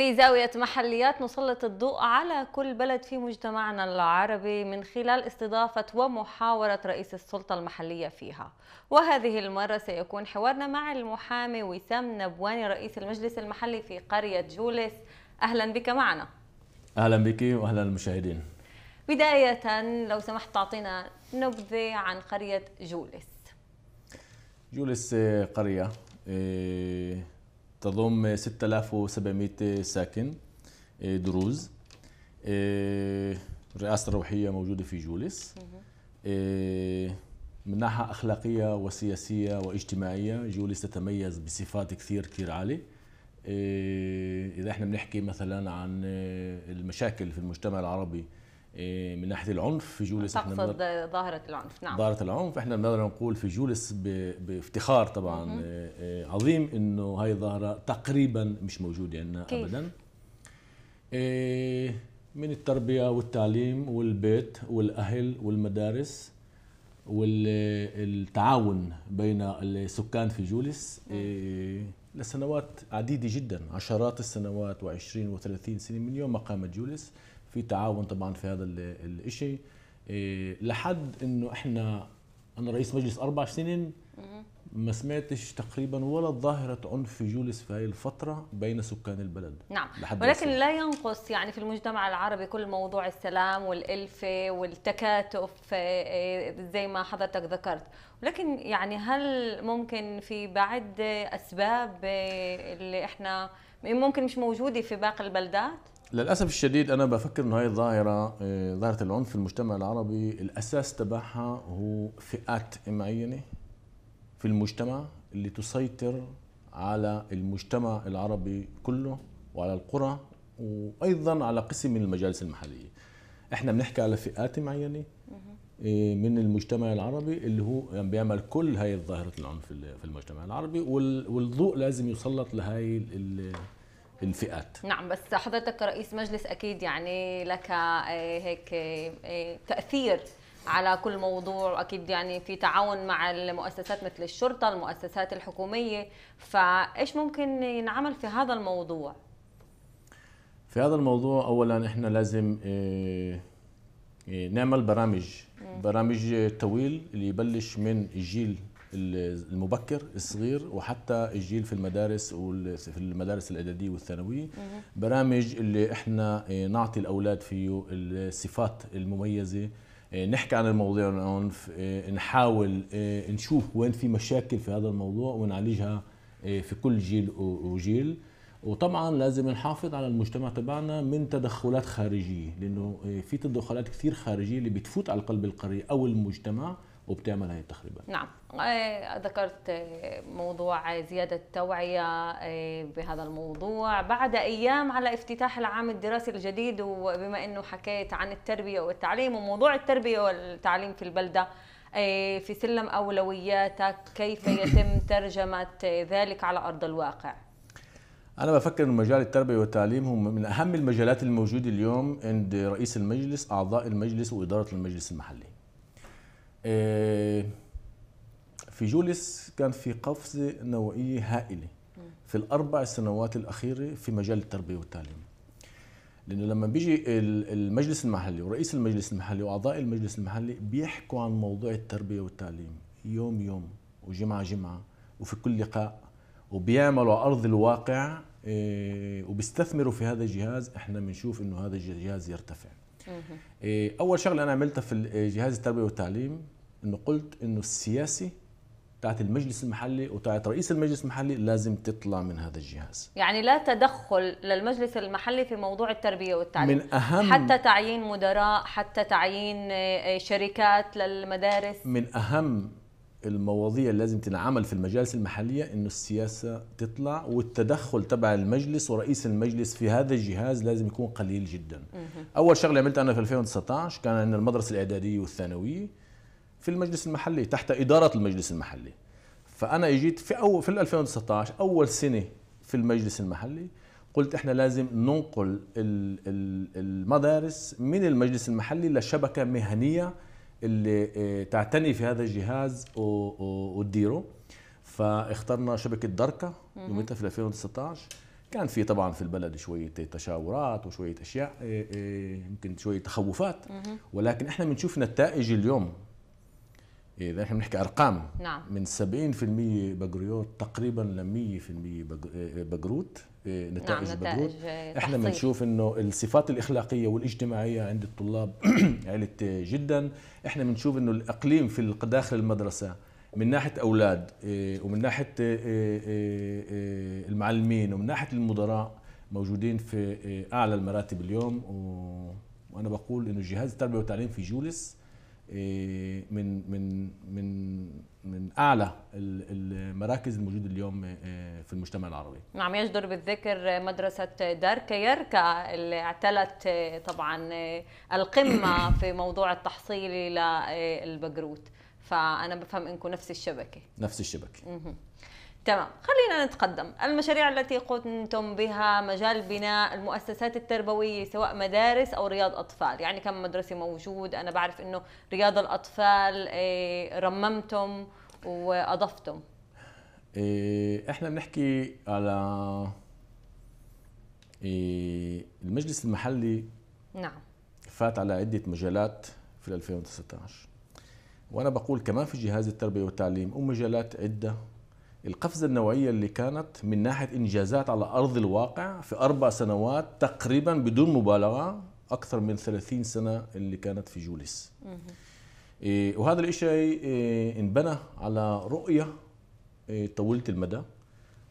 في زاوية محليات نسلط الضوء على كل بلد في مجتمعنا العربي من خلال استضافة ومحاورة رئيس السلطة المحلية فيها وهذه المرة سيكون حوارنا مع المحامي وسام نبواني رئيس المجلس المحلي في قرية جولس أهلا بك معنا أهلا بك وأهلا المشاهدين بداية لو سمحت تعطينا نبذة عن قرية جولس جولس آه، قرية آه، تضم 6700 ساكن آه، دروز الرئاسة آه، الروحية موجودة في جولس آه، من ناحية أخلاقية وسياسية واجتماعية جولس تتميز بصفات كثير كثير عالية إذا احنا بنحكي مثلا عن المشاكل في المجتمع العربي إيه، من ناحيه العنف في جولس تقصد ظاهره العنف نعم ظاهره العنف احنا بنقدر نقول في جولس بافتخار طبعا مم. إيه، إيه، عظيم انه هاي الظاهره تقريبا مش موجوده عندنا كيف؟ ابدا من التربيه والتعليم والبيت والاهل والمدارس والتعاون بين السكان في جولس لسنوات عديده جدا عشرات السنوات و20 و30 سنه من يوم ما قامت جولس في تعاون طبعا في هذا الشيء إيه، لحد انه احنا انا رئيس مجلس اربع سنين ما سمعتش تقريبا ولا ظاهرة عنف في جولس في هذه الفترة بين سكان البلد نعم ولكن لا ينقص يعني في المجتمع العربي كل موضوع السلام والألفة والتكاتف إيه، إيه، زي ما حضرتك ذكرت ولكن يعني هل ممكن في بعد أسباب اللي إحنا ممكن مش موجودة في باقي البلدات؟ للاسف الشديد انا بفكر انه هاي الظاهره آه، ظاهره العنف في المجتمع العربي الاساس تبعها هو فئات معينه في المجتمع اللي تسيطر على المجتمع العربي كله وعلى القرى وايضا على قسم من المجالس المحليه احنا بنحكي على فئات معينه آه، من المجتمع العربي اللي هو يعني بيعمل كل هاي ظاهره العنف في المجتمع العربي والضوء لازم يسلط لهي الفئات نعم بس حضرتك رئيس مجلس اكيد يعني لك آه، هيك آه، آه، تاثير على كل موضوع اكيد يعني في تعاون مع المؤسسات مثل الشرطه المؤسسات الحكوميه فايش ممكن ينعمل في هذا الموضوع في هذا الموضوع اولا احنا لازم نعمل برامج برامج طويل اللي يبلش من الجيل المبكر الصغير وحتى الجيل في المدارس في المدارس الاعداديه والثانويه برامج اللي احنا إيه، نعطي الاولاد فيه الصفات المميزه إيه، نحكي عن المواضيع العنف إيه، نحاول نشوف وين في مشاكل في هذا الموضوع ونعالجها في كل جيل وجيل وطبعا لازم نحافظ على المجتمع تبعنا من تدخلات خارجيه لانه في تدخلات كثير خارجيه اللي بتفوت على قلب القريه او المجتمع وبتعمل هاي التخريبات نعم إيه، ذكرت إيه، موضوع إيه، زيادة التوعية بهذا الموضوع بعد أيام على افتتاح العام الدراسي الجديد وبما أنه حكيت عن التربية والتعليم وموضوع التربية والتعليم في البلدة في سلم أولوياتك كيف يتم ترجمة ذلك على أرض الواقع؟ أنا بفكر أن مجال التربية والتعليم هو من أهم المجالات الموجودة اليوم عند رئيس المجلس أعضاء المجلس وإدارة المجلس المحلي آه، في جوليس كان في قفزة نوعية هائلة في الأربع سنوات الأخيرة في مجال التربية والتعليم لأنه لما بيجي المجلس المحلي ورئيس المجلس المحلي وأعضاء المجلس المحلي بيحكوا عن موضوع التربية والتعليم يوم يوم وجمعة جمعة وفي كل لقاء وبيعملوا على أرض الواقع آه، وبيستثمروا في هذا الجهاز احنا بنشوف انه هذا الجهاز يرتفع إيه، اول شغله انا عملتها في إيه، جهاز التربيه والتعليم انه قلت انه السياسي بتاعت المجلس المحلي وبتاعت رئيس المجلس المحلي لازم تطلع من هذا الجهاز يعني لا تدخل للمجلس المحلي في موضوع التربية والتعليم من أهم حتى تعيين مدراء حتى تعيين إيه، شركات للمدارس من أهم المواضيع اللي لازم تنعمل في المجالس المحلية إنه السياسة تطلع والتدخل تبع المجلس ورئيس المجلس في هذا الجهاز لازم يكون قليل جدا أول شغلة عملتها أنا في 2019 كان عندنا المدرسة الإعدادية والثانوية في المجلس المحلي تحت إدارة المجلس المحلي فأنا اجيت في أول في 2019 أول سنة في المجلس المحلي قلت احنا لازم ننقل المدارس من المجلس المحلي لشبكة مهنية اللي آه، تعتني في هذا الجهاز وتديره فاخترنا شبكه دركا يومتها في 2019 كان في طبعا في البلد شويه تشاورات وشويه اشياء آه، آه، يمكن شويه تخوفات ولكن احنا بنشوف نتائج اليوم اذا احنا بنحكي ارقام نعم. من 70% بقريوت تقريبا ل 100% بقروت نتائج نعم بدود نتائج آه، احنا بنشوف انه الصفات الاخلاقيه والاجتماعيه عند الطلاب عالت جدا احنا بنشوف انه الاقليم في داخل المدرسه من ناحيه اولاد آه، ومن ناحيه آه، المعلمين ومن ناحيه المدراء موجودين في اعلى المراتب اليوم وانا بقول انه جهاز التربيه والتعليم في جولس إيه، من من من من اعلى المراكز الموجوده اليوم إيه، في المجتمع العربي. نعم يجدر بالذكر مدرسه دار كيركا اللي اعتلت إيه، طبعا القمه في موضوع التحصيل للبقروت فانا بفهم انكم نفس الشبكه. نفس الشبكه. تمام خلينا نتقدم المشاريع التي قمتم بها مجال بناء المؤسسات التربوية سواء مدارس أو رياض أطفال يعني كم مدرسة موجود أنا بعرف أنه رياض الأطفال إيه، رممتم وأضفتم إيه، احنا بنحكي على إيه، المجلس المحلي نعم فات على عدة مجالات في 2019 وأنا بقول كمان في جهاز التربية والتعليم ومجالات عدة القفزة النوعية اللي كانت من ناحية إنجازات على أرض الواقع في أربع سنوات تقريبا بدون مبالغة أكثر من 30 سنة اللي كانت في جوليس إيه وهذا الإشي إيه انبنى على رؤية إيه طويلة المدى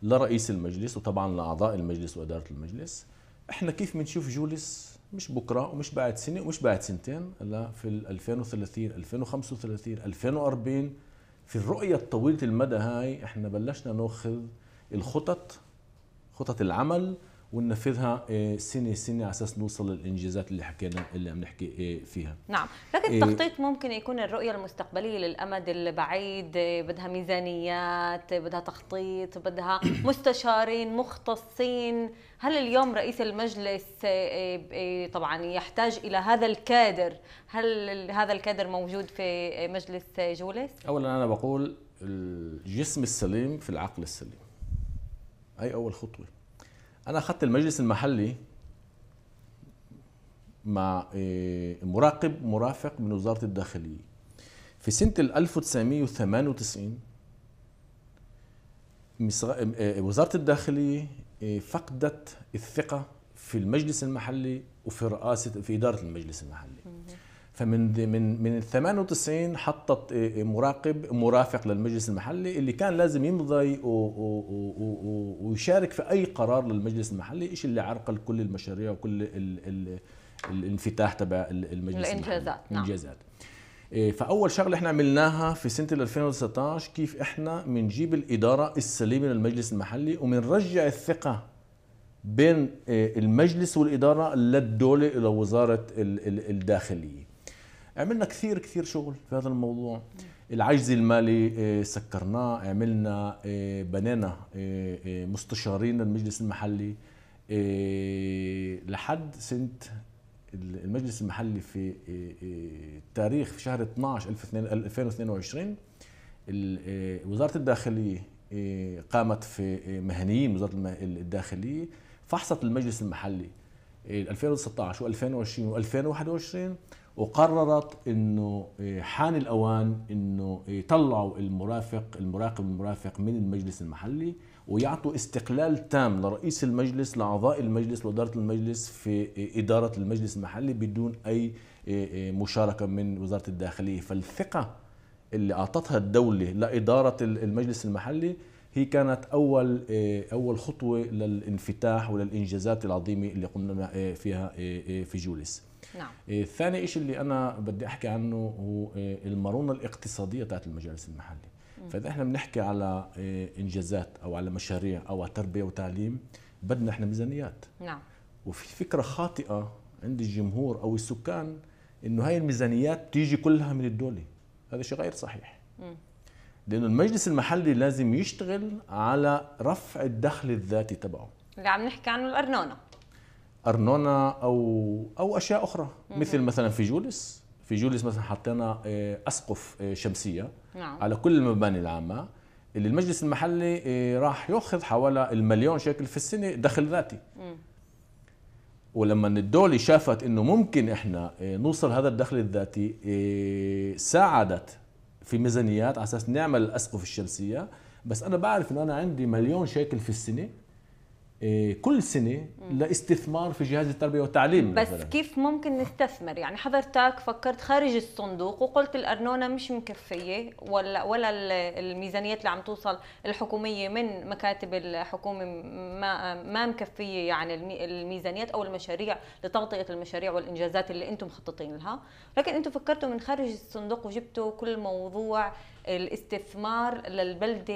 لرئيس المجلس وطبعا لأعضاء المجلس وإدارة المجلس احنا كيف بنشوف جوليس مش بكره ومش بعد سنه ومش بعد سنتين لا في 2030 2035 2040 في الرؤية الطويلة المدى هاي احنا بلشنا ناخذ الخطط خطط العمل وننفذها آه، سنه سنه على اساس نوصل للانجازات اللي حكينا اللي عم نحكي آه، فيها نعم لكن آه، التخطيط ممكن يكون الرؤيه المستقبليه للامد البعيد بدها ميزانيات بدها تخطيط بدها مستشارين مختصين هل اليوم رئيس المجلس طبعا يحتاج الى هذا الكادر هل هذا الكادر موجود في مجلس جوليس اولا انا بقول الجسم السليم في العقل السليم هي اول خطوه انا اخذت المجلس المحلي مع آه، مراقب مرافق من وزاره الداخليه في سنه 1998 آه، آه، وزاره الداخليه فقدت الثقه في المجلس المحلي وفي رئاسه في اداره المجلس المحلي فمن من من ال 98 حطت آه، آه، مراقب مرافق للمجلس المحلي اللي كان لازم يمضي ويشارك في اي قرار للمجلس المحلي ايش اللي عرقل كل المشاريع وكل الـ الـ الانفتاح تبع المجلس الانجازات المحلي. الانجازات نعم. آه، فاول شغله احنا عملناها في سنه 2019 كيف احنا بنجيب الاداره السليمه للمجلس المحلي وبنرجع الثقه بين المجلس والاداره للدوله الى وزاره الداخليه عملنا كثير كثير شغل في هذا الموضوع العجز المالي آه، سكرناه عملنا آه، بنينا آه، مستشارين للمجلس المحلي لحد سنة المجلس المحلي في التاريخ في شهر 12 2022 وزارة الداخلية قامت في مهنيين وزارة الداخلية فحصت المجلس المحلي 2019 و2020 و2021 وقررت انه إيه، حان الاوان انه يطلعوا إيه، المرافق المراقب المرافق من المجلس المحلي ويعطوا استقلال تام لرئيس المجلس لاعضاء المجلس واداره المجلس في إيه، اداره المجلس المحلي بدون اي مشاركه من وزاره الداخليه فالثقه اللي اعطتها الدوله لاداره المجلس المحلي هي كانت اول اول خطوه للانفتاح وللانجازات العظيمه اللي قمنا فيها في جولس نعم ثاني شيء اللي انا بدي احكي عنه هو آه، المرونه الاقتصاديه تاعت المجالس المحليه فاذا احنا بنحكي على آه، انجازات او على مشاريع او على تربيه وتعليم بدنا احنا ميزانيات نعم وفي فكره خاطئه عند الجمهور او السكان انه هاي الميزانيات بتيجي كلها من الدوله هذا شيء غير صحيح مم. لانه المجلس المحلي لازم يشتغل على رفع الدخل الذاتي تبعه اللي عم نحكي عنه الارنونه ارنونا او او اشياء اخرى مثل مثلا في جولس في جولس مثلا حطينا آه، اسقف آه، شمسيه نعم. على كل المباني العامه اللي المجلس المحلي آه، راح ياخذ حوالي المليون شيكل في السنه دخل ذاتي ولما الدولة شافت انه ممكن احنا نوصل هذا الدخل الذاتي ساعدت في ميزانيات على اساس نعمل الاسقف الشمسيه بس انا بعرف انه انا عندي مليون شيكل في السنه إيه، كل سنه لاستثمار في جهاز التربيه والتعليم بس مثلاً. كيف ممكن نستثمر يعني حضرتك فكرت خارج الصندوق وقلت الارنونه مش مكفيه ولا ولا الميزانيات اللي عم توصل الحكوميه من مكاتب الحكومه ما ما مكفيه يعني الميزانيات او المشاريع لتغطيه المشاريع والانجازات اللي انتم مخططين لها لكن انتم فكرتوا من خارج الصندوق وجبتوا كل موضوع الاستثمار للبلده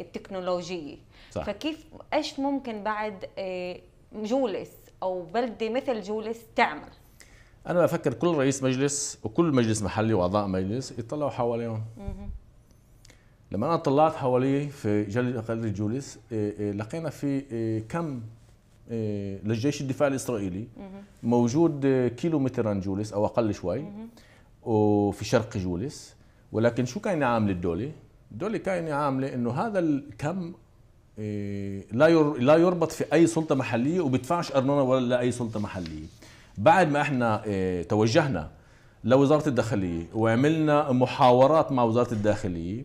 التكنولوجيه صح. فكيف ايش ممكن بعد آه، جولس او بلده مثل جولس تعمل انا بفكر كل رئيس مجلس وكل مجلس محلي واعضاء مجلس يطلعوا حواليهم لما انا طلعت حوالي في قلعه جولس آه، آه، لقينا في كم للجيش الدفاع الاسرائيلي موجود كيلو متر عن جولس او اقل شوي وفي شرق جولس ولكن شو كان عامل الدوله؟ الدوله كان عامله انه هذا الكم إيه، لا لا يربط في اي سلطه محليه وبيدفعش ارنونه ولا لاي سلطه محليه بعد ما احنا إيه، توجهنا لوزاره الداخليه وعملنا محاورات مع وزاره الداخليه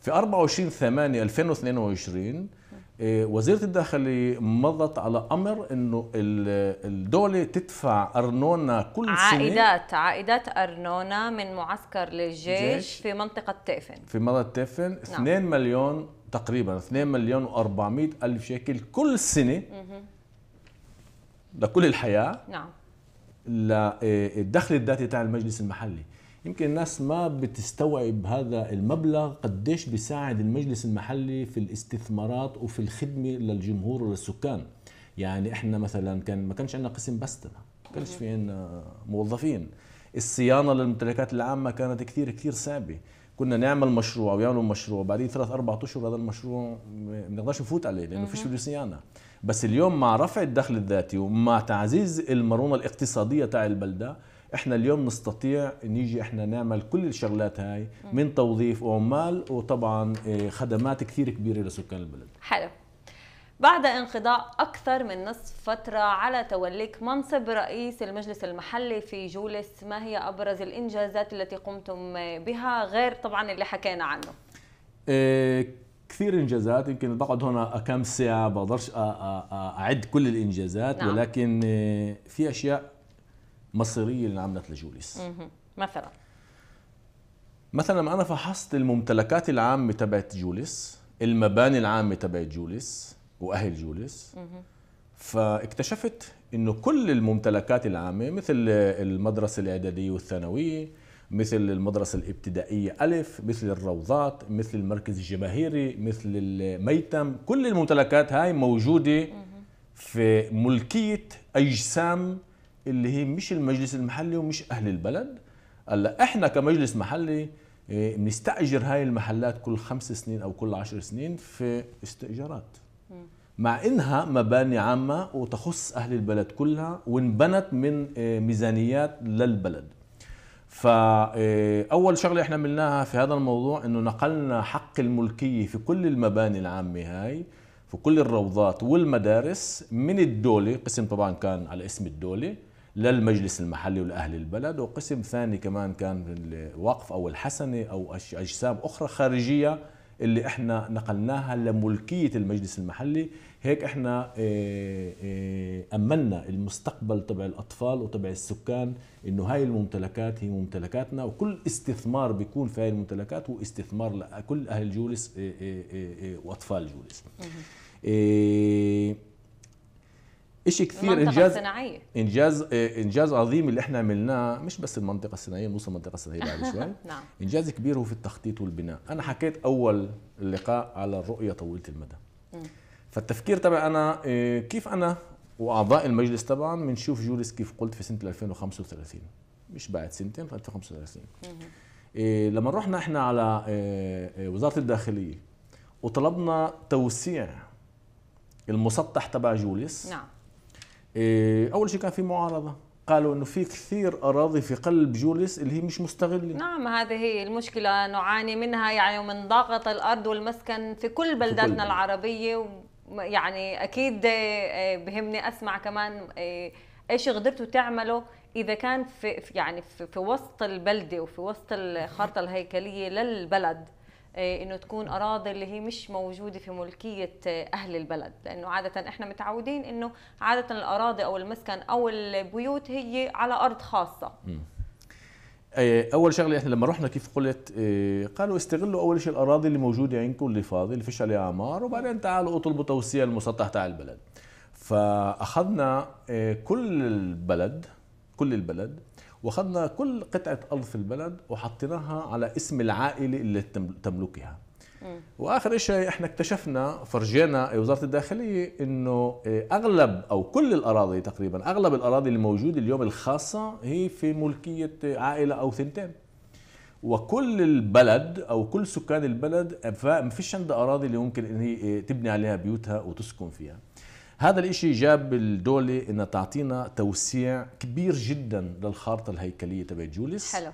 في 24 8 2022 وزيره الداخليه مضت على امر انه الدوله تدفع ارنونا كل عائدات سنه عائدات عائدات ارنونا من معسكر للجيش في منطقه تيفن في منطقه تيفن نعم. 2 مليون تقريبا 2 مليون و400 ألف شيكل كل سنة لكل الحياة نعم للدخل إيه، الذاتي تاع المجلس المحلي يمكن الناس ما بتستوعب هذا المبلغ قديش بيساعد المجلس المحلي في الاستثمارات وفي الخدمة للجمهور وللسكان يعني احنا مثلا كان ما كانش عندنا قسم بستنة ما كانش في عندنا موظفين الصيانة للممتلكات العامة كانت كثير كثير صعبة كنا نعمل مشروع ويعملوا مشروع بعدين ثلاث اربع اشهر هذا المشروع ما بنقدرش نفوت عليه لانه فيش فلوس صيانه بس اليوم مع رفع الدخل الذاتي ومع تعزيز المرونه الاقتصاديه تاع البلده احنا اليوم نستطيع نيجي احنا نعمل كل الشغلات هاي من توظيف وعمال وطبعا آه، خدمات كثير كبيره لسكان البلد حلو بعد انقضاء أكثر من نصف فترة على توليك منصب رئيس المجلس المحلي في جولس ما هي أبرز الإنجازات التي قمتم بها غير طبعا اللي حكينا عنه آه، كثير انجازات يمكن بقعد هنا كم ساعه بقدرش اعد كل الانجازات نعم. ولكن آه، في اشياء مصيريه اللي عملت لجوليس مثلا مثلا انا فحصت الممتلكات العامه تبعت جوليس المباني العامه تبعت جوليس واهل جوليس فاكتشفت انه كل الممتلكات العامه مثل المدرسه الاعداديه والثانويه مثل المدرسة الابتدائية ألف مثل الروضات مثل المركز الجماهيري مثل الميتم كل الممتلكات هاي موجودة في ملكية أجسام اللي هي مش المجلس المحلي ومش أهل البلد هلا احنا كمجلس محلي إيه، بنستأجر هاي المحلات كل خمس سنين أو كل عشر سنين في استئجارات مع انها مباني عامه وتخص اهل البلد كلها وانبنت من آه، ميزانيات للبلد فاول آه، شغله احنا عملناها في هذا الموضوع انه نقلنا حق الملكيه في كل المباني العامه هاي في كل الروضات والمدارس من الدوله قسم طبعا كان على اسم الدوله للمجلس المحلي ولاهل البلد وقسم ثاني كمان كان الوقف او الحسنه او اجسام اخرى خارجيه اللي احنا نقلناها لملكيه المجلس المحلي هيك احنا آه، آه، امنا المستقبل تبع الاطفال وتبع السكان انه هاي الممتلكات هي ممتلكاتنا وكل استثمار بيكون في هاي الممتلكات هو استثمار لكل اهل جولس آه، واطفال جولس شيء كثير انجاز الصناعية. انجاز إيه، انجاز عظيم اللي احنا عملناه مش بس المنطقه الصناعيه نوصل المنطقه الصناعيه بعد شوي نعم. انجاز كبير هو في التخطيط والبناء انا حكيت اول لقاء على الرؤيه طويله المدى فالتفكير تبع انا إيه، كيف انا واعضاء المجلس طبعا بنشوف جولس كيف قلت في سنه 2035 مش بعد سنتين 2035 إيه، لما رحنا احنا على وزاره الداخليه وطلبنا توسيع المسطح تبع جولس نعم إيه، اول شيء كان في معارضه قالوا انه في كثير اراضي في قلب جوليس اللي هي مش مستغله نعم هذه هي المشكله نعاني منها يعني ومن ضغط الارض والمسكن في كل بلداتنا في كل العربيه يعني اكيد إيه، بهمني اسمع كمان إيه، ايش قدرتوا تعملوا اذا كان في يعني في وسط البلده وفي وسط الخارطه الهيكليه للبلد آه، انه تكون اراضي اللي هي مش موجوده في ملكيه آه، اهل البلد لانه عاده احنا متعودين انه عاده الاراضي او المسكن او البيوت هي على ارض خاصه اول شغله احنا لما رحنا كيف قلت آه، قالوا استغلوا اول شيء الاراضي اللي موجوده عندكم اللي فاضي اللي فيش عليها اعمار وبعدين تعالوا اطلبوا توسيع المسطح تاع البلد فاخذنا كل البلد كل البلد واخذنا كل قطعه ارض في البلد وحطيناها على اسم العائله اللي تملكها واخر شيء احنا اكتشفنا فرجينا وزاره الداخليه انه آه، اغلب او كل الاراضي تقريبا اغلب الاراضي اللي موجوده اليوم الخاصه هي في ملكيه آه، عائله او ثنتين وكل البلد او كل سكان البلد آه، ما فيش عندها اراضي اللي ممكن ان هي تبني عليها بيوتها وتسكن فيها هذا الإشي جاب الدولة إنها تعطينا توسيع كبير جدا للخارطة الهيكلية تبعت جوليس حلو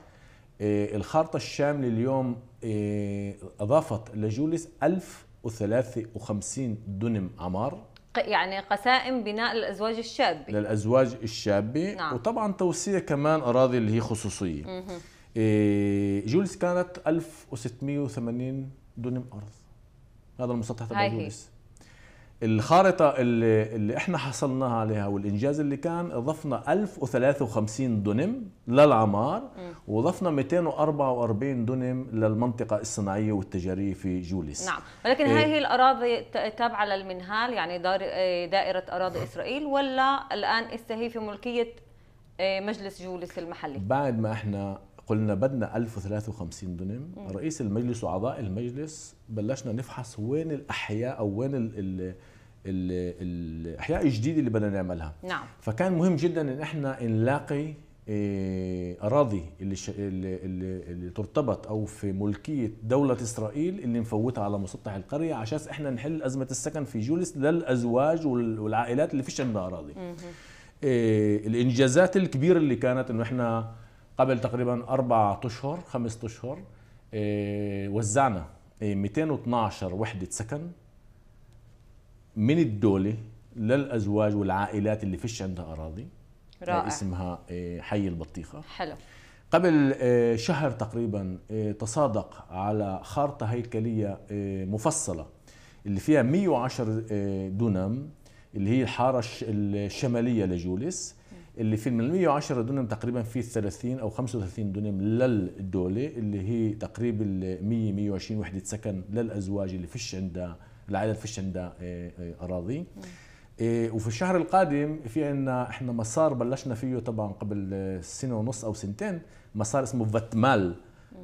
إيه الخارطة الشاملة اليوم إيه أضافت لجوليس 1053 دنم عمار يعني قسائم بناء للازواج الشابه للازواج الشابه نعم. وطبعا توسيع كمان اراضي اللي هي خصوصيه مه. إيه جولس كانت 1680 دونم ارض هذا المسطح تبع جولس الخارطة اللي, اللي احنا حصلناها عليها والانجاز اللي كان ضفنا 1053 دونم للعمار وضفنا 244 دونم للمنطقة الصناعية والتجارية في جوليس نعم ولكن هاي إيه. هي الأراضي تابعة للمنهال يعني إيه، دائرة أراضي نعم. إسرائيل ولا الآن إسا هي في ملكية إيه، مجلس جوليس المحلي بعد ما احنا قلنا بدنا 1053 دونم رئيس المجلس وأعضاء المجلس بلشنا نفحص وين الأحياء أو وين الـ الاحياء الجديده اللي بدنا نعملها نعم فكان مهم جدا ان احنا نلاقي آه، اراضي اللي, ش... اللي, اللي ترتبط او في ملكيه دوله اسرائيل اللي مفوتها على مسطح القريه عشان احنا نحل ازمه السكن في جولس للازواج والعائلات اللي فيش عندها اراضي إيه الانجازات الكبيره اللي كانت انه احنا قبل تقريبا اربع اشهر خمس اشهر إيه وزعنا 212 آه، وحده سكن من الدولة للأزواج والعائلات اللي فيش عندها أراضي رائع آه، اسمها آه، حي البطيخة حلو قبل آه، شهر تقريبا تصادق على خارطة هيكلية مفصلة اللي فيها 110 دونم اللي هي الحارة الشمالية لجولس اللي في من 110 دونم تقريبا في 30 او 35 دونم للدوله اللي هي تقريبا 100 120 وحده سكن للازواج اللي فيش عندها العائله في ده آه، آه، اراضي آه، وفي الشهر القادم في عنا احنا مسار بلشنا فيه طبعا قبل سنه ونص او سنتين مسار اسمه فتمال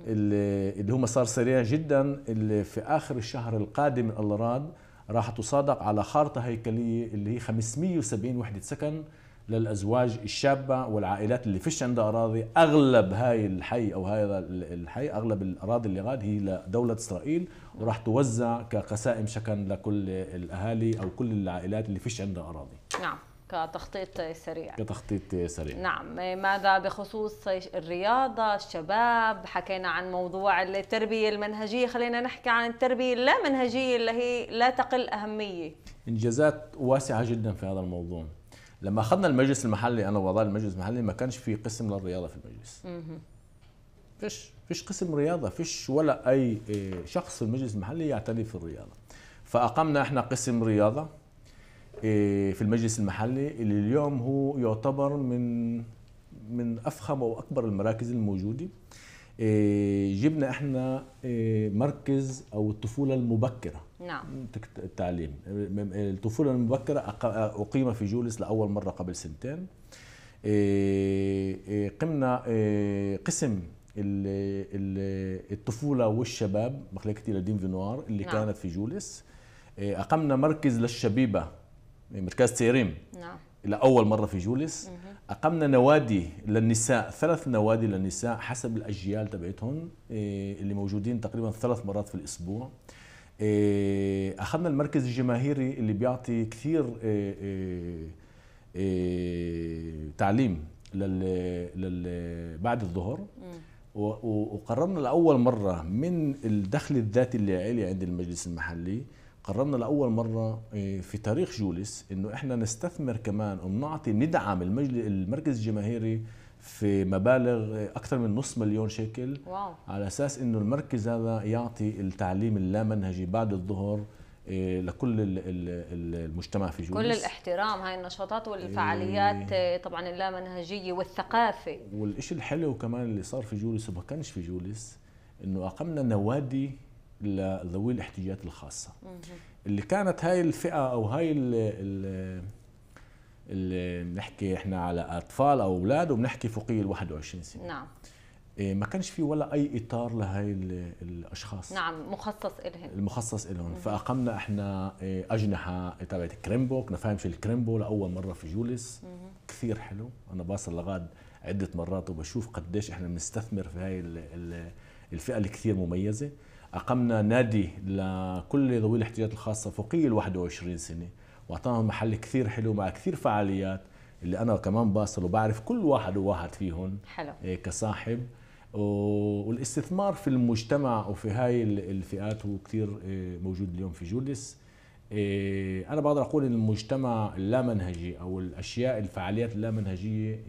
اللي, هو مسار سريع جدا اللي في اخر الشهر القادم الله راد راح تصادق على خارطه هيكليه اللي هي 570 وحده سكن للازواج الشابه والعائلات اللي فيش عندها اراضي اغلب هاي الحي او هذا الحي اغلب الاراضي اللي غاد هي لدوله اسرائيل وراح توزع كقسائم سكن لكل الاهالي او كل العائلات اللي فيش عندها اراضي نعم كتخطيط سريع كتخطيط سريع نعم ماذا بخصوص الرياضة الشباب حكينا عن موضوع التربية المنهجية خلينا نحكي عن التربية اللا منهجية اللي هي لا تقل أهمية إنجازات واسعة جدا في هذا الموضوع لما اخذنا المجلس المحلي انا وضع المجلس المحلي ما كانش في قسم للرياضه في المجلس فيش فيش قسم رياضه فيش ولا اي إيه، شخص في المجلس المحلي يعتني في الرياضه فاقمنا احنا قسم رياضه إيه، في المجلس المحلي اللي اليوم هو يعتبر من من افخم واكبر المراكز الموجوده إيه، جبنا احنا إيه، مركز او الطفوله المبكره نعم التعليم الطفوله المبكره اقيم في جولس لاول مره قبل سنتين إيه، قمنا قسم الطفوله والشباب مخلكتي لدين فينوار اللي نعم. كانت في جولس اقمنا مركز للشبيبه مركز تيريم نعم لاول مره في جولس اقمنا نوادي للنساء ثلاث نوادي للنساء حسب الاجيال تبعتهم إيه، اللي موجودين تقريبا ثلاث مرات في الاسبوع إيه، اخذنا المركز الجماهيري اللي بيعطي كثير إيه، تعليم لل بعد الظهر وقررنا لاول مره من الدخل الذاتي اللي عالي عند المجلس المحلي قررنا لاول مره إيه، في تاريخ جولس انه احنا نستثمر كمان وبنعطي ندعم المجلس المركز الجماهيري في مبالغ إيه، اكثر من نص مليون شيكل واو. على اساس انه المركز هذا يعطي التعليم اللامنهجي بعد الظهر إيه، لكل المجتمع في جولس كل الاحترام هاي النشاطات والفعاليات طبعا اللامنهجيه والثقافه والشيء الحلو كمان اللي صار في جولس وما كانش في جولس انه اقمنا نوادي لذوي الاحتياجات الخاصة اللي كانت هاي الفئة أو هاي ال اللي بنحكي احنا على اطفال او اولاد وبنحكي فوقيه ال 21 سنه نعم إيه، ما كانش في ولا اي اطار لهي الاشخاص نعم مخصص لهم المخصص لهم فاقمنا احنا إيه، اجنحه تبعت كريمبو كنا فاهم في الكريمبو لاول مره في جولس مم. كثير حلو انا باصل لغاد عده مرات وبشوف قديش احنا بنستثمر في هاي الفئه اللي كثير مميزه أقمنا نادي لكل ذوي الاحتياجات الخاصة فوقي ال 21 سنة وأعطاهم محل كثير حلو مع كثير فعاليات اللي أنا كمان باصل وبعرف كل واحد وواحد فيهم حلو. إيه، كصاحب والاستثمار في المجتمع وفي هاي الفئات هو كثير إيه، موجود اليوم في جوليس إيه، أنا بقدر أقول إن المجتمع اللامنهجي أو الأشياء الفعاليات اللامنهجية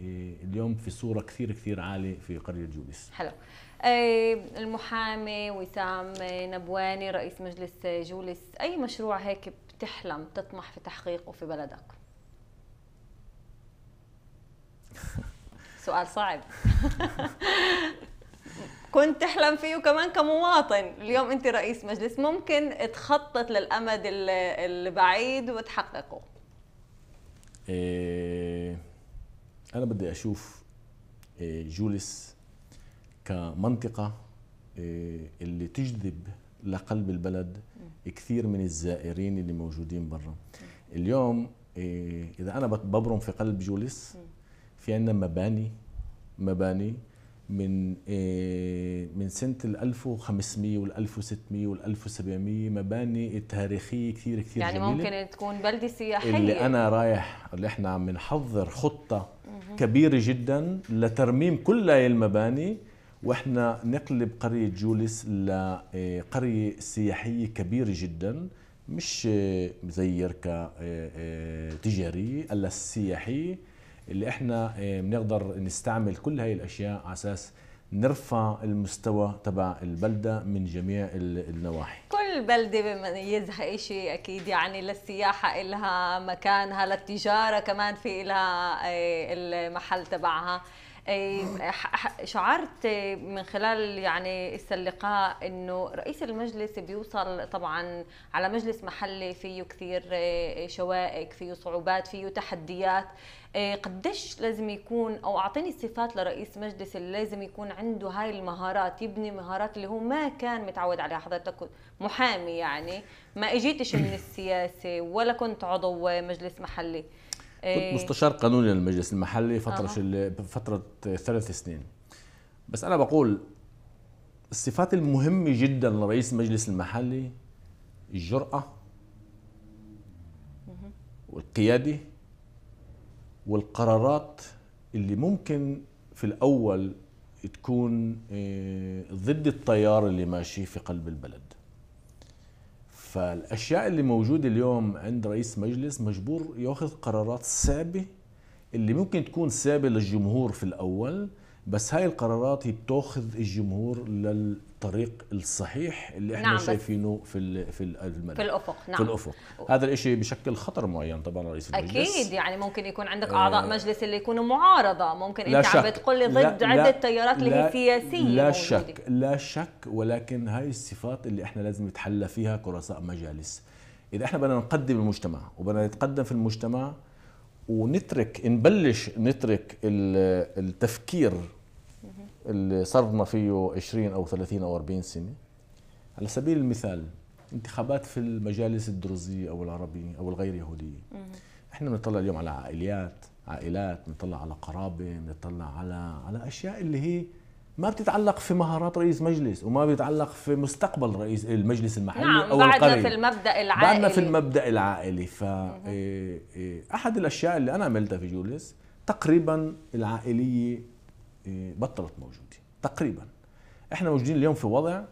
اليوم في صورة كثير كثير عالية في قرية جوليس حلو المحامي وسام نبواني رئيس مجلس جولس أي مشروع هيك بتحلم تطمح في تحقيقه في بلدك سؤال صعب كنت تحلم فيه كمان كمواطن اليوم انت رئيس مجلس ممكن تخطط للامد البعيد وتحققه إيه انا بدي اشوف إيه جولس كمنطقة إيه، اللي تجذب لقلب البلد كثير من الزائرين اللي موجودين برا اليوم إيه، إذا أنا ببرم في قلب جوليس في عندنا مباني مباني من إيه، من سنة ال 1500 وال 1600 وال 1700 مباني تاريخية كثير كثير يعني جميلة ممكن تكون بلدة سياحية اللي أنا رايح اللي احنا عم نحضر خطة كبيرة جدا لترميم كل هاي المباني واحنا نقلب قرية جولس لقرية آه، سياحية كبيرة جدا مش آه، زي يركا آه، تجارية الا السياحية اللي احنا بنقدر نستعمل كل هاي الاشياء على اساس نرفع المستوى تبع البلدة من جميع النواحي كل بلدة بميزها شيء أكيد يعني للسياحة إلها مكانها للتجارة كمان في إلها المحل تبعها إيه، شعرت من خلال يعني اللقاء انه رئيس المجلس بيوصل طبعا على مجلس محلي فيه كثير إيه، شوائك فيه صعوبات فيه تحديات إيه، قديش لازم يكون او اعطيني الصفات لرئيس مجلس اللي لازم يكون عنده هاي المهارات يبني مهارات اللي هو ما كان متعود عليها حضرتك محامي يعني ما اجيتش من السياسه ولا كنت عضو مجلس محلي كنت إيه. مستشار قانوني للمجلس المحلي فتره آه. فتره ثلاث سنين بس انا بقول الصفات المهمه جدا لرئيس المجلس المحلي الجراه والقياده والقرارات اللي ممكن في الاول تكون إيه، ضد التيار اللي ماشي في قلب البلد فالاشياء اللي موجوده اليوم عند رئيس مجلس مجبور ياخذ قرارات صعبه اللي ممكن تكون صعبه للجمهور في الاول بس هاي القرارات هي بتاخذ الجمهور للطريق الصحيح اللي احنا نعم شايفينه في في الملف في الافق نعم في الافق هذا الشيء بشكل خطر معين طبعا رئيس المجلس اكيد يعني ممكن يكون عندك اعضاء آه مجلس اللي يكونوا معارضه ممكن انت عم بتقول لي ضد عده تيارات اللي هي سياسيه لا موجودة. شك لا شك ولكن هاي الصفات اللي احنا لازم نتحلى فيها كرساء مجالس اذا احنا بدنا نقدم المجتمع وبدنا نتقدم في المجتمع ونترك نبلش نترك التفكير اللي صرنا فيه 20 او 30 او 40 سنه على سبيل المثال انتخابات في المجالس الدروزيه او العربيه او الغير يهوديه احنا بنطلع اليوم على عائليات عائلات بنطلع على قرابه بنطلع على على اشياء اللي هي ما بتتعلق في مهارات رئيس مجلس وما بيتعلق في مستقبل رئيس المجلس المحلي نعم او بعدنا في المبدا العائلي بعدنا في المبدا العائلي ف إيه، إيه، احد الاشياء اللي انا عملتها في جوليس تقريبا العائليه إيه، بطلت موجوده تقريبا احنا موجودين اليوم في وضع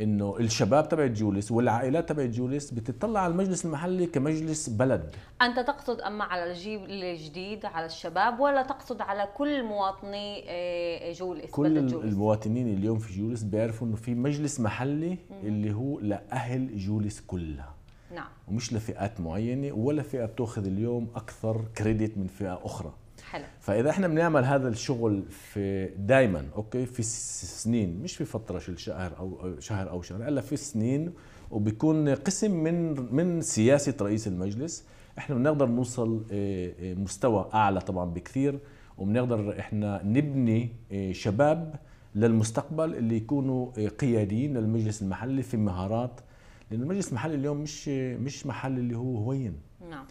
انه الشباب تبع جوليس والعائلات تبع جوليس بتطلع على المجلس المحلي كمجلس بلد انت تقصد اما على الجيل الجديد على الشباب ولا تقصد على كل مواطني آه، جوليس كل جوليس؟ المواطنين اليوم في جوليس بيعرفوا انه في مجلس محلي اللي هو لاهل جوليس كلها نعم ومش لفئات معينه ولا فئه بتاخذ اليوم اكثر كريدت من فئه اخرى حلو فاذا احنا بنعمل هذا الشغل في دائما اوكي في سنين مش في فتره شهر او شهر او شهر الا في سنين وبيكون قسم من من سياسه رئيس المجلس احنا بنقدر نوصل آه، آه، مستوى اعلى طبعا بكثير وبنقدر احنا نبني آه، شباب للمستقبل اللي يكونوا قياديين للمجلس المحلي في مهارات لان المجلس المحلي اليوم مش مش محل اللي هو هوين نعم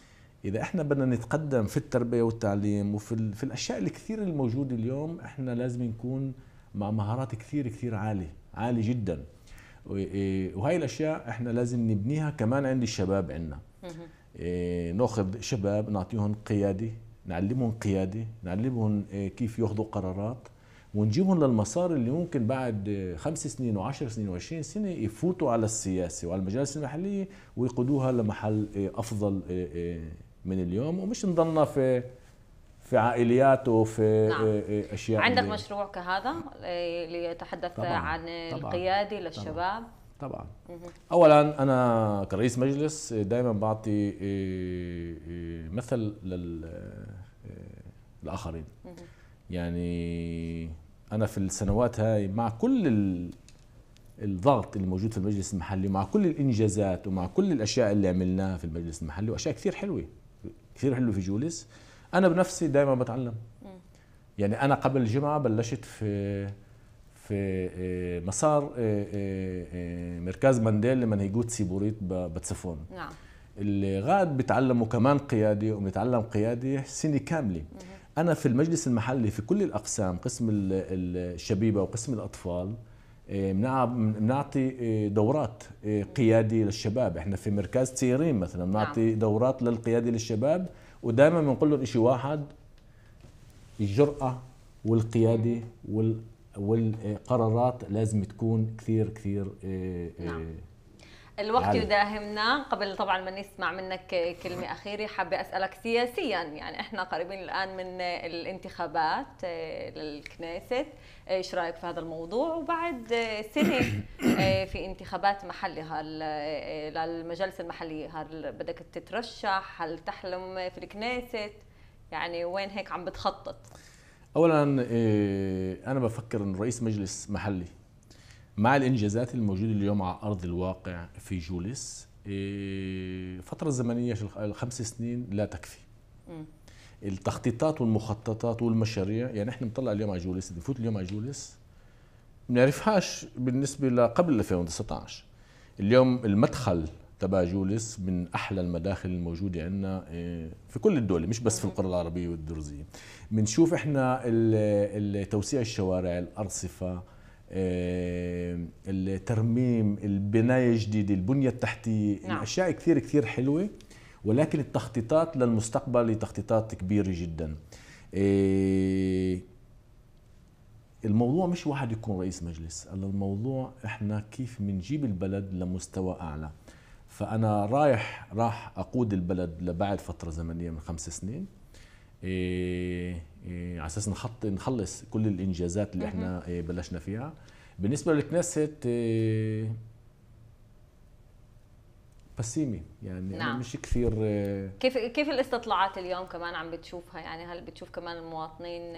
اذا احنا بدنا نتقدم في التربيه والتعليم وفي في الاشياء الكثير الموجوده اليوم احنا لازم نكون مع مهارات كثير كثير عاليه عاليه جدا إيه، وهي الاشياء احنا لازم نبنيها كمان عند الشباب عندنا إيه، ناخذ شباب نعطيهم قياده نعلمهم قياده نعلمهم إيه، كيف ياخذوا قرارات ونجيبهم للمسار اللي ممكن بعد خمس سنين وعشر سنين وعشرين سنة يفوتوا على السياسة وعلى المجالس المحلية ويقودوها لمحل أفضل من اليوم ومش نضلنا في في عائليات وفي نعم. آه، آه، اشياء عندك مشروع كهذا إيه، ليتحدث عن القياده للشباب طبعاً. طبعا اولا انا كرئيس مجلس آه، دائما بعطي مثل للاخرين يعني انا في السنوات هاي مع كل الضغط الموجود في المجلس المحلي مع كل الانجازات ومع كل الاشياء اللي عملناها في المجلس المحلي واشياء كثير حلوه كثير حلو في جوليس انا بنفسي دائما بتعلم يعني انا قبل الجمعه بلشت في في آه، مسار آه، آه، مركز مانديل لما لمنهجوت سيبوريت بتسفون نعم اللي غاد بيتعلموا كمان قياده وبيتعلم قياده سنه كامله انا في المجلس المحلي في كل الاقسام قسم الشبيبه وقسم الاطفال بنعطي إيه، إيه، دورات إيه، قيادي للشباب احنا في مركز تيرين مثلا بنعطي نعم. دورات للقيادي للشباب ودائما بنقول لهم شيء واحد الجرأة والقيادة وال والقرارات لازم تكون كثير كثير نعم. الوقت يداهمنا قبل طبعا ما نسمع منك كلمة أخيرة حابة أسألك سياسيا يعني إحنا قريبين الآن من الانتخابات آه، للكنيسة آه، إيش رأيك في هذا الموضوع وبعد آه، سنة في انتخابات محلية للمجالس المحلية هل بدك تترشح هل تحلم في الكنيسة يعني وين هيك عم بتخطط أولا أنا بفكر إنه رئيس مجلس محلي مع الانجازات الموجوده اليوم على ارض الواقع في جوليس إيه، فترة زمنية الخمس سنين لا تكفي التخطيطات والمخططات والمشاريع يعني احنا بنطلع اليوم على جوليس بنفوت اليوم على جوليس بنعرفهاش بالنسبه لقبل 2019 اليوم المدخل تبع جولس من احلى المداخل الموجوده عندنا إيه، في كل الدول مش بس في القرى العربيه والدرزيه بنشوف احنا توسيع الشوارع الارصفه آه، الترميم البنايه الجديده البنيه التحتيه نعم. اشياء كثير كثير حلوه ولكن التخطيطات للمستقبل تخطيطات كبيره جدا آه، الموضوع مش واحد يكون رئيس مجلس الموضوع احنا كيف بنجيب البلد لمستوى اعلى فانا رايح راح اقود البلد لبعد فتره زمنيه من خمس سنين إيه، على اساس نحط نخلص كل الانجازات اللي احنا إيه، بلشنا فيها بالنسبه للكنيست إيه، بسيمي يعني نعم. مش كثير كيف كيف الاستطلاعات اليوم كمان عم بتشوفها يعني هل بتشوف كمان المواطنين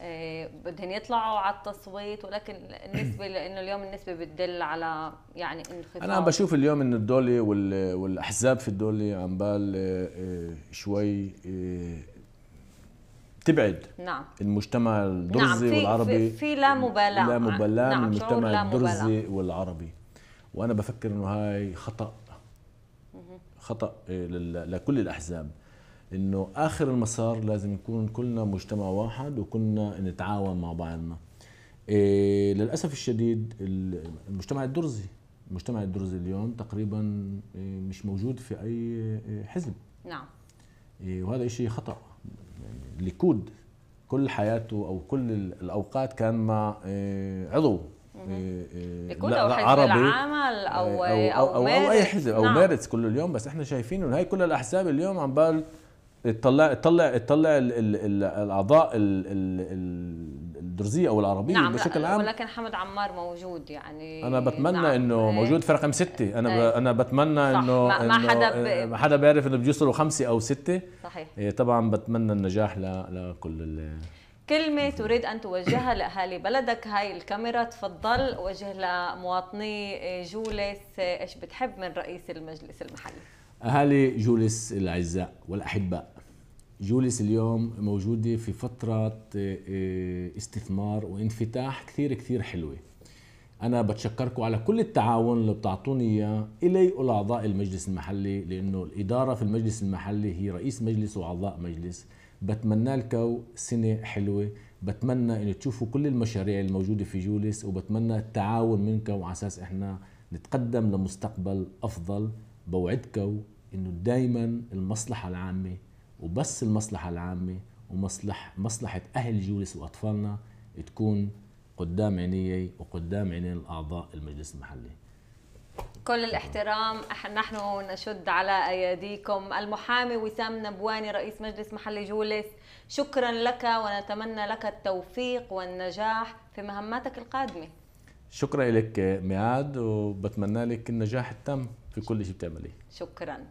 آه، بدهن يطلعوا على التصويت ولكن النسبه لانه اليوم النسبه بتدل على يعني انخفاض انا عم بشوف اليوم انه الدوله والاحزاب في الدوله عم بال آه، آه، شوي تبعد نعم المجتمع نعم، الدرزي نعم والعربي في, في لا مبالاه لا مبالاه نعم المجتمع لا الدرزي والعربي وانا بفكر انه هاي خطا خطا لكل الاحزاب انه اخر المسار لازم نكون كلنا مجتمع واحد وكلنا نتعاون مع بعضنا إيه للاسف الشديد المجتمع الدرزي المجتمع الدرزي اليوم تقريبا إيه، مش موجود في اي إيه، حزب نعم إيه وهذا شيء خطا الليكود يعني كل حياته او كل الاوقات كان مع إيه، عضو ليكود او حزب عربي العمل او او, أو, أو, أو, أو اي حزب او نعم. مارس كل اليوم بس احنا شايفين انه هاي كل الاحزاب اليوم عم بال تطلع تطلع تطلع الاعضاء الدرزيه او العربيه نعم بشكل عام ولكن حمد عمار موجود يعني انا بتمنى نعم انه موجود في رقم سته انا ايه انا بتمنى انه ما إنه حدا إيه، ما حدا بيعرف انه بيوصلوا خمسه او سته صحيح إيه، طبعا بتمنى النجاح لكل ال كلمة تريد أن توجهها لأهالي بلدك هاي الكاميرا تفضل وجه لمواطني إيه، جولس إيش بتحب من رئيس المجلس المحلي أهالي جولس الأعزاء والأحباء جولس اليوم موجودة في فترة آه، استثمار وانفتاح كثير كثير حلوة أنا بتشكركم على كل التعاون اللي بتعطوني إياه إلي ولأعضاء المجلس المحلي لأنه الإدارة في المجلس المحلي هي رئيس مجلس وأعضاء مجلس بتمنى لكم سنة حلوة بتمنى إنه تشوفوا كل المشاريع الموجودة في جولس وبتمنى التعاون منكم على أساس إحنا نتقدم لمستقبل أفضل بوعدكم إنه دايما المصلحة العامة وبس المصلحة العامة ومصلح مصلحة أهل جولس وأطفالنا تكون قدام عيني وقدام عينين الأعضاء المجلس المحلي كل الاحترام نحن نشد على اياديكم المحامي وسام نبواني رئيس مجلس محلي جولس شكرا لك ونتمنى لك التوفيق والنجاح في مهماتك القادمه شكرا لك ميعاد وبتمنى لك النجاح التام في كل شيء بتعمليه شكرا